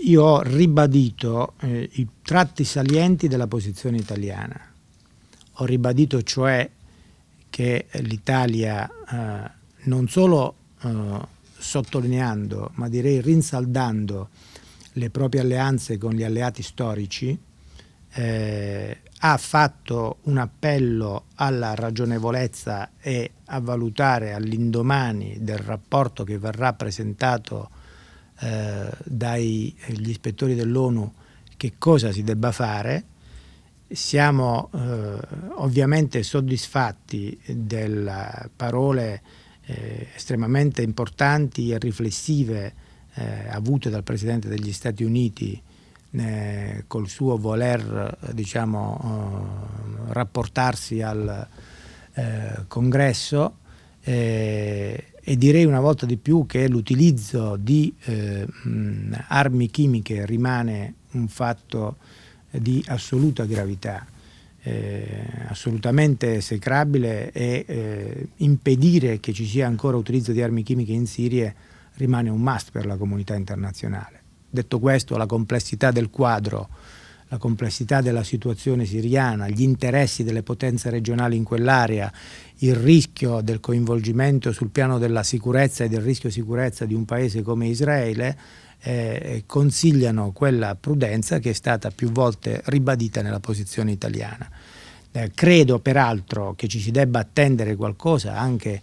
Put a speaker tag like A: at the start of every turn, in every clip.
A: io ho ribadito eh, i tratti salienti della posizione italiana. Ho ribadito cioè che l'Italia eh, non solo eh, sottolineando, ma direi rinsaldando le proprie alleanze con gli alleati storici, eh, ha fatto un appello alla ragionevolezza e a valutare all'indomani del rapporto che verrà presentato eh, dagli ispettori dell'ONU che cosa si debba fare. Siamo eh, ovviamente soddisfatti delle parole eh, estremamente importanti e riflessive eh, avute dal Presidente degli Stati Uniti eh, col suo voler diciamo, eh, rapportarsi al congresso e direi una volta di più che l'utilizzo di eh, armi chimiche rimane un fatto eh, di assoluta gravità, eh, assolutamente esecrabile e eh, impedire che ci sia ancora utilizzo di armi chimiche in Siria rimane un must per la comunità internazionale. Detto questo, la complessità del quadro, la complessità della situazione siriana, gli interessi delle potenze regionali in quell'area il rischio del coinvolgimento sul piano della sicurezza e del rischio sicurezza di un paese come Israele eh, consigliano quella prudenza che è stata più volte ribadita nella posizione italiana. Eh, credo peraltro che ci si debba attendere qualcosa anche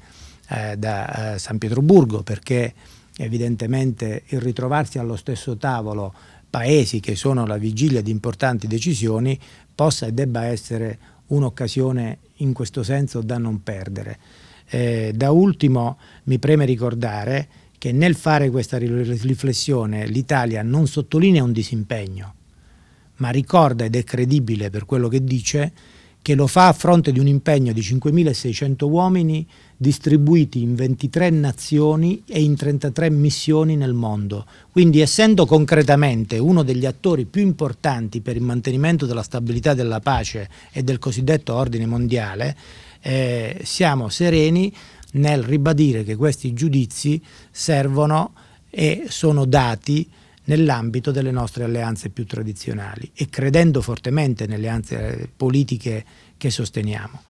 A: eh, da eh, San Pietroburgo perché evidentemente il ritrovarsi allo stesso tavolo paesi che sono alla vigilia di importanti decisioni possa e debba essere un'occasione in questo senso da non perdere. Eh, da ultimo mi preme ricordare che nel fare questa riflessione l'Italia non sottolinea un disimpegno, ma ricorda ed è credibile per quello che dice che lo fa a fronte di un impegno di 5.600 uomini distribuiti in 23 nazioni e in 33 missioni nel mondo. Quindi essendo concretamente uno degli attori più importanti per il mantenimento della stabilità della pace e del cosiddetto ordine mondiale, eh, siamo sereni nel ribadire che questi giudizi servono e sono dati nell'ambito delle nostre alleanze più tradizionali e credendo fortemente nelle alleanze eh, politiche che sosteniamo.